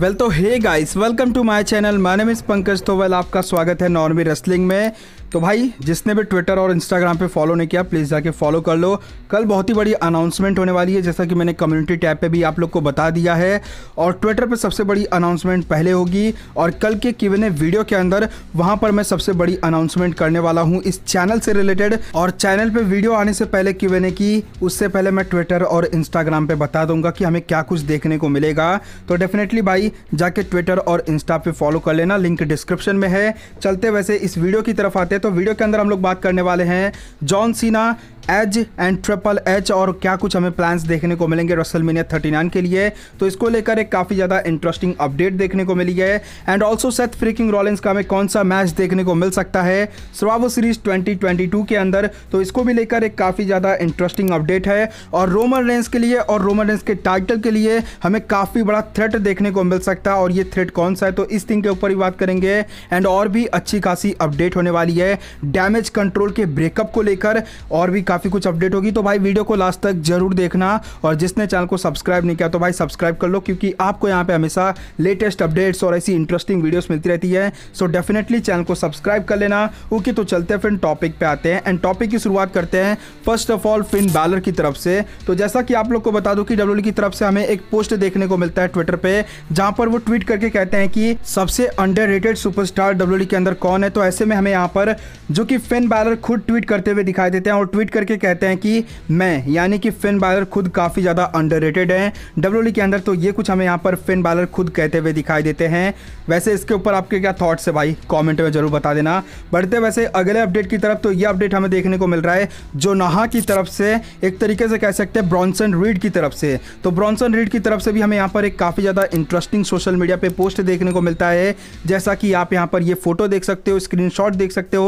well तो hey guys welcome to my channel my name is Pankaj तो well आपका स्वागत है नॉर्मी रेसलिंग में तो भाई जिसने भी ट्विटर और इंस्टाग्राम पे फॉलो नहीं किया प्लीज़ जाके फॉलो कर लो कल बहुत ही बड़ी अनाउंसमेंट होने वाली है जैसा कि मैंने कम्युनिटी टैब पे भी आप लोग को बता दिया है और ट्विटर पे सबसे बड़ी अनाउंसमेंट पहले होगी और कल के किवने वीडियो के अंदर वहाँ पर मैं सबसे बड़ी अनाउंसमेंट करने वाला हूँ इस चैनल से रिलेटेड और चैनल पर वीडियो आने से पहले किवने की उससे पहले मैं ट्विटर और इंस्टाग्राम पर बता दूंगा कि हमें क्या कुछ देखने को मिलेगा तो डेफिनेटली भाई जाके ट्विटर और इंस्टा पे फॉलो कर लेना लिंक डिस्क्रिप्शन में है चलते वैसे इस वीडियो की तरफ आते तो वीडियो के अंदर हम लोग बात करने वाले हैं John Cena as and triple H और क्या कुछ हमें प्लान्स देखने को मिलेंगे रसलमीनिया 39 के लिए तो इसको लेकर एक काफ़ी ज़्यादा इंटरेस्टिंग अपडेट देखने को मिली है and also Seth freaking Rollins का हमें कौन सा मैच देखने को मिल सकता है स्रावो सीरीज 2022 के अंदर तो इसको भी लेकर एक काफ़ी ज़्यादा इंटरेस्टिंग अपडेट है और रोमन रेंस के लिए और रोमन रेंस के टाइटल के लिए हमें काफ़ी बड़ा थ्रेट देखने को मिल सकता है और ये थ्रेट कौन सा है तो इस थिंग के ऊपर ही बात करेंगे एंड और भी अच्छी खासी अपडेट होने वाली है है डैमेज कंट्रोल के ब्रेकअप को लेकर और भी काफ़ी कुछ अपडेट होगी तो भाई वीडियो को लास्ट तक जरूर देखना और जिसने चैनल को सब्सक्राइब नहीं किया तो भाई सब्सक्राइब कर लो क्योंकि आपको यहाँ पे हमेशा लेटेस्ट अपडेट्स और ऐसी इंटरेस्टिंग वीडियोस मिलती रहती है सो डेफिनेटली चैनल को सब्सक्राइब कर लेना ओके तो चलते हैं फ्रेंड टॉपिक पे आते हैं एंड टॉपिक की शुरुआत करते हैं first of all Finn Balor की तरफ से तो जैसा कि आप लोग को बता दूं कि डब्ल्यू की तरफ से हमें एक पोस्ट देखने को मिलता है ट्विटर पे जहां पर वो ट्वीट करके कहते हैं कि सबसे अंडर सुपरस्टार डब्ल्यू के अंदर कौन है तो ऐसे में हमें यहाँ पर जो कि फिन बैलर खुद ट्वीट करते हुए दिखाई देते हैं और ट्वीट करके कहते हैं कि मैं यानी कि फिन बैलर खुद काफ़ी ज़्यादा अंडर हैं डब्ल्यू e के अंदर तो ये कुछ हमें यहाँ पर फिन बैलर खुद कहते हुए दिखाई देते हैं वैसे इसके ऊपर आपके क्या थाट्स है भाई कॉमेंट में ज़रूर बता देना बढ़ते वैसे अगले अपडेट की तरफ तो ये अपडेट हमें देखने को मिल रहा है जो नहा की तरफ से एक तरीके से कह सकते हैं ब्रॉन्सन रीड की तरफ से तो ब्रॉन्सन रीड की तरफ से भी हमें यहाँ पर एक काफ़ी ज़्यादा इंटरेस्टिंग सोशल मीडिया पर पोस्ट देखने को मिलता है जैसा कि आप यहाँ पर ये फोटो देख सकते हो स्क्रीनशॉट देख सकते हो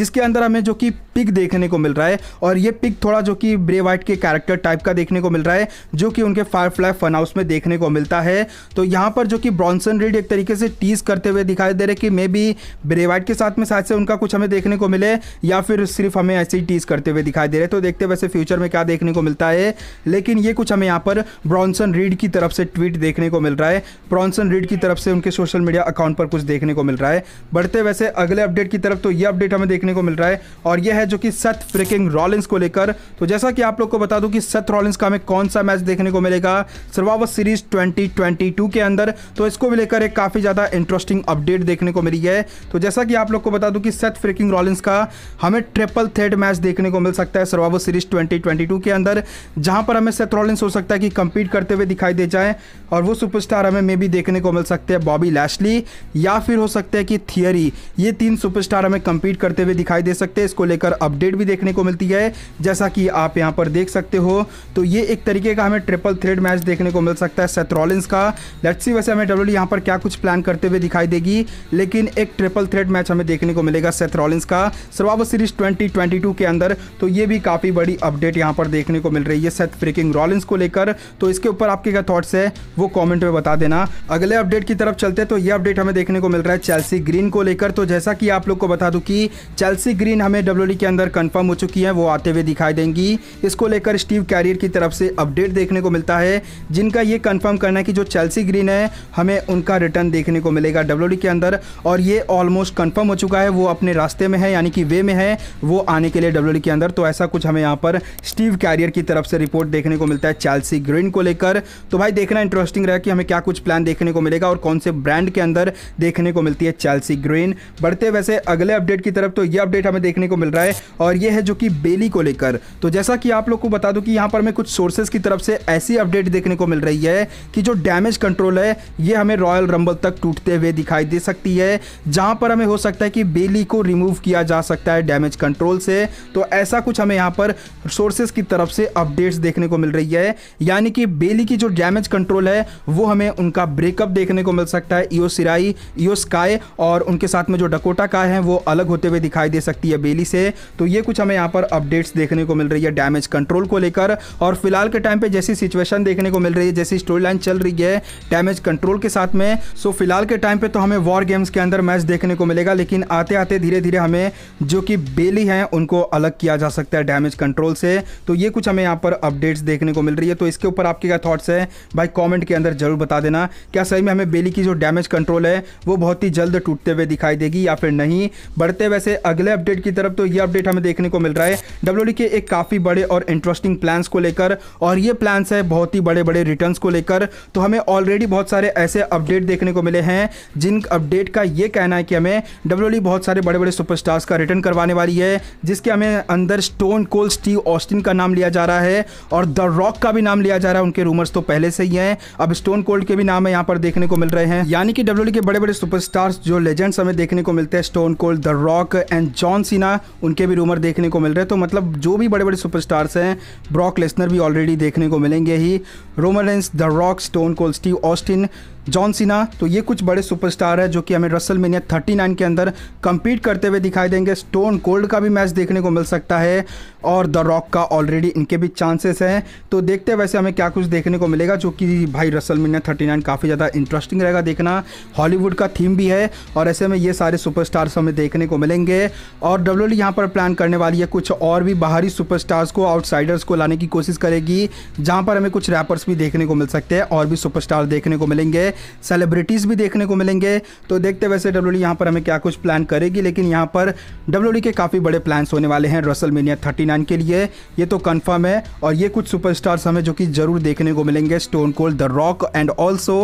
जिसके अंदर हमें जो कि पिक देखने को मिल रहा है और ये पिक थोड़ा जो कि ब्रे वाइट के कैरेक्टर टाइप का देखने को मिल रहा है जो कि उनके फायर फ्लाई फन हाउस में देखने को मिलता है तो यहाँ पर जो कि ब्रॉन्सन रीड एक तरीके से टीज करते हुए दिखाई दे रहे कि मे बी ब्रे वाइट के साथ में शायद से उनका कुछ हमें देखने को मिले या फिर सिर्फ हमें ऐसे ही टीज करते हुए दिखाई दे रहे तो देखते वैसे फ्यूचर में क्या देखने को मिलता है लेकिन ये कुछ हमें यहाँ पर ब्रॉन्सन रीड की तरफ से ट्वीट देखने को मिल रहा है ब्रॉन्सन रीड की तरफ से उनके सोशल मीडिया अकाउंट पर कुछ देखने को मिल रहा है बढ़ते वैसे अगले अपडेट की तरफ तो ये अपडेट हमें देखने को मिल रहा है और यह है है जो कि सेथ फ्रिकिंग रॉलिंस को लेकर तो जैसा कि आप लोग को बता दूं कि सेथ रॉलिंस का हमें कौन सा मैच देखने को मिलेगा सर्वावत सीरीज 2022 के अंदर तो इसको भी लेकर एक काफ़ी ज़्यादा इंटरेस्टिंग अपडेट देखने को मिली है तो जैसा कि आप लोग को बता दूं कि सेथ फ्रिकिंग रॉलिंस का हमें ट्रिपल थ्रेड मैच देखने को मिल सकता है सर्वावत सीरीज ट्वेंटी के अंदर जहां पर हमें सेथ रॉलिंस हो सकता है कि कंपीट करते हुए दिखाई दे जाए और वो सुपरस्टार हमें मे भी देखने को मिल सकते हैं बॉबी लैशली या फिर हो सकता है कि थियरी ये तीन सुपरस्टार हमें कंपीट करते हुए दिखाई दे सकते हैं इसको लेकर अपडेट भी देखने को मिलती है जैसा कि आप यहाँ पर देख सकते हो तो ये एक तरीके का हमें ट्रिपल थ्रेड मैच देखने को मिल सकता है सेथरॉलिन्स का लेट्स सी वैसे हमें डब्ल्यू यहाँ पर क्या कुछ प्लान करते हुए दिखाई देगी लेकिन एक ट्रिपल थ्रेड मैच हमें देखने को मिलेगा सेथरॉलिन्स का सर्वाव सीरीज ट्वेंटी के अंदर तो ये भी काफ़ी बड़ी अपडेट यहाँ पर देखने को मिल रही है सेथ फ्रिकिंग रॉलिंस को लेकर तो इसके ऊपर आपके क्या थाट्स है वो कॉमेंट में बता देना अगले अपडेट की तरफ चलते तो ये अपडेट हमें देखने को मिल रहा है चेल्सी ग्रीन को लेकर तो जैसा कि आप लोग को बता दूं कि चेल्सी ग्रीन हमें डब्ल्यू के अंदर कंफर्म हो चुकी हैं वो आते हुए दिखाई देंगी इसको लेकर स्टीव कैरियर की तरफ से अपडेट देखने को मिलता है जिनका ये कंफर्म करना है कि जो चेल्सी ग्रीन है हमें उनका रिटर्न देखने को मिलेगा डब्ल्यू के अंदर और ये ऑलमोस्ट कन्फर्म हो चुका है वो अपने रास्ते में है यानी कि वे में है वो आने के लिए डब्ल्यू के अंदर तो ऐसा कुछ हमें यहाँ पर स्टीव कैरियर की तरफ से रिपोर्ट देखने को मिलता है चेल्सी ग्रीन को लेकर तो भाई देखना इंटरेस्टिंग रहा कि हमें क्या कुछ प्लान देखने को मिलेगा और कौन से ब्रांड के अंदर देखने को मिलती है चेल्सी ग्रीन बढ़ते वैसे अगले अपडेट की तरफ तो ये अपडेट हमें देखने को मिल रहा है और ये है जो कि बेली को लेकर तो जैसा कि आप लोग को बता दूं कि यहाँ पर हमें कुछ सोर्सेज की तरफ से ऐसी अपडेट देखने को मिल रही है कि जो डैमेज कंट्रोल है ये हमें रॉयल रंबल तक टूटते हुए दिखाई दे सकती है जहाँ पर हमें हो सकता है कि बेली को रिमूव किया जा सकता है डैमेज कंट्रोल से तो ऐसा कुछ हमें यहाँ पर सोर्सेज की तरफ से अपडेट्स देखने को मिल रही है यानी कि बेली की जो डैमेज कंट्रोल है वो हमें उनका ब्रेकअप देखने को मिल सकता है ईओ सिराई ईओ स्काई और उनके साथ में जो डकोटा का है वो अलग होते हुए दिखाई दे सकती है बेली से तो ये कुछ हमें यहाँ पर अपडेट्स देखने को मिल रही है डैमेज कंट्रोल को लेकर और फिलहाल के टाइम पे जैसी सिचुएशन देखने को मिल रही है जैसी स्टोरी लाइन चल रही है डैमेज कंट्रोल के साथ में सो फिलहाल के टाइम पे तो हमें वॉर गेम्स के अंदर मैच देखने को मिलेगा लेकिन आते आते धीरे धीरे हमें जो कि बेली हैं उनको अलग किया जा सकता है डैमेज कंट्रोल से तो ये कुछ हमें यहाँ पर अपडेट्स देखने को मिल रही है तो इसके ऊपर आपके क्या थाट्स है भाई कॉमेंट के अंदर जरूर बता देना क्या सही में हमें बेली की जो डैमेज कंट्रोल है वो बहुत ही जल्द टूटते हुए दिखाई देगी या फिर नहीं बढ़ते वैसे अगले अपडेट की तरफ तो ये अपडेट हमें देखने को मिल रहा है डब्ल्यू e के एक काफ़ी बड़े और इंटरेस्टिंग प्लान्स को लेकर और ये प्लान्स है बहुत ही बड़े बड़े रिटर्न्स को लेकर तो हमें ऑलरेडी बहुत सारे ऐसे अपडेट देखने को मिले हैं जिन अपडेट का ये कहना है कि हमें डब्ल्यू e बहुत सारे बड़े बड़े सुपरस्टार्स का रिटर्न करवाने वाली है जिसके हमें अंदर स्टोन कोल स्टीव ऑस्टिन का नाम लिया जा रहा है और द रॉक का भी नाम लिया जा रहा है उनके रूमर्स तो पहले से ही हैं अब स्टोन कोल्ड के भी नाम है यहाँ पर देखने को मिल रहे हैं यानी कि डब्ल्यू e के बड़े बड़े सुपरस्टार्स जो लेजेंड्स हमें देखने को मिलते हैं Stone Cold the Rock and John Cena उन उनके भी रूमर देखने को मिल रहे हैं तो मतलब जो भी बड़े बड़े सुपरस्टार्स हैं ब्रॉक लेसनर भी ऑलरेडी देखने को मिलेंगे ही Roman Reigns the Rock Stone Cold Steve Austin John Cena तो ये कुछ बड़े सुपरस्टार है जो कि हमें रसल थर्टी नाइन के अंदर कंपीट करते हुए दिखाई देंगे स्टोन कोल्ड का भी मैच देखने को मिल सकता है और द रॉक का ऑलरेडी इनके भी चांसेस हैं तो देखते वैसे हमें क्या कुछ देखने को मिलेगा जो कि भाई रसल थर्टी नाइन काफ़ी ज़्यादा इंटरेस्टिंग रहेगा देखना हॉलीवुड का थीम भी है और ऐसे में ये सारे सुपर हमें देखने को मिलेंगे और डब्ल्यू e यहाँ पर प्लान करने वाली है कुछ और भी बाहरी सुपर को आउटसाइडर्स को लाने की कोशिश करेगी जहाँ पर हमें कुछ रैपर्स भी देखने को मिल सकते हैं और भी सुपरस्टार देखने को मिलेंगे सेलिब्रिटीज़ भी देखने को मिलेंगे तो देखते वैसे डब्ल्यू डी e यहाँ पर हमें क्या कुछ प्लान करेगी लेकिन यहाँ पर डब्ल्यू डी e के काफ़ी बड़े प्लान्स होने वाले हैं रसल मीनिया थर्टी नाइन के लिए ये तो कन्फर्म है और ये कुछ सुपरस्टार्स हमें जो कि जरूर देखने को मिलेंगे Stone Cold the Rock and also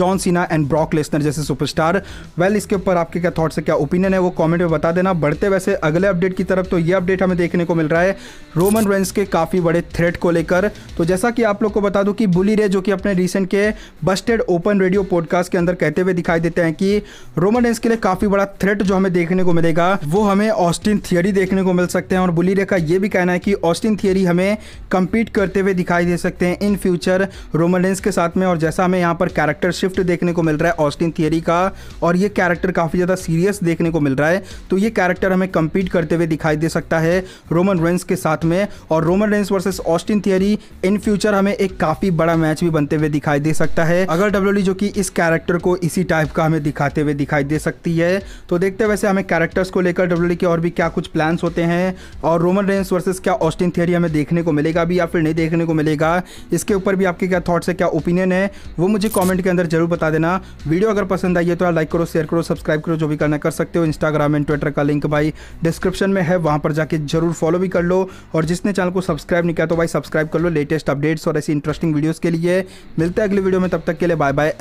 John Cena and Brock Lesnar जैसे सुपरस्टार वेल इसके ऊपर आपके क्या थॉट्स है क्या ओपिनियन है वो कमेंट में बता देना बढ़ते वैसे अगले अपडेट की तरफ तो ये अपडेट हमें देखने को मिल रहा है रोमन रेंस के काफ़ी बड़े थ्रेट को लेकर तो जैसा कि आप लोग को बता दूं कि बुली रे जो कि अपने रिसेंट के बस्टेड ओपन रेडियो पॉडकास्ट के अंदर कहते हुए दिखाई देते हैं कि रोमन रेंस के लिए काफी बड़ा थ्रेट जो हमें देखने को मिलेगा वो हमें ऑस्टिन थियरी देखने को मिल सकते हैं और बुली रे का ये भी कहना है कि ऑस्टिन थियरी हमें कम्पीट करते हुए दिखाई दे सकते हैं इन फ्यूचर रोमन रेंस के साथ में और जैसा हमें यहाँ पर कैरेक्टर शिफ्ट देखने को मिल रहा है ऑस्टिन थियरी का और ये कैरेक्टर काफ़ी ज़्यादा सीरियस देखने को मिल रहा है तो ये कैरेक्टर हमें कम्पीट करते हुए दिखाई दे सकता है रोमन रेंस के साथ में और Roman Reigns versus Austin Theory in future हमें एक काफ़ी बड़ा मैच भी बनते हुए दिखाई दे सकता है अगर डब्ल्यू e जो कि इस कैरेक्टर को इसी टाइप का हमें दिखाते हुए दिखाई दे सकती है तो देखते वैसे हमें कैरेक्टर्स को लेकर डब्ल्यू के और भी क्या कुछ प्लान्स होते हैं और रोमन रेंस वर्सेस क्या ऑस्टिन थियरी हमें देखने को मिलेगा भी या फिर नहीं देखने को मिलेगा इसके ऊपर भी आपके क्या थाट्स है क्या ओपिनियन है वो मुझे कॉमेंट के अंदर जरूर बता देना वीडियो अगर पसंद आई है तो लाइक करो शेयर करो सब्सक्राइब करो जो भी करना कर सकते हो इंस्टाग्राम एंड ट्विटर का लिंक भाई डिस्क्रिप्शन में है वहाँ पर जाके जरूर फॉलो भी कर लो और जिसने चैनल को सब्सक्राइब नहीं किया तो भाई सब्सक्राइब कर लो लेटेस्ट अपडेट्स और ऐसी इंटरेस्टिंग वीडियोज़ के लिए मिलते हैं अगले वीडियो में तब तक के लिए बाय बाय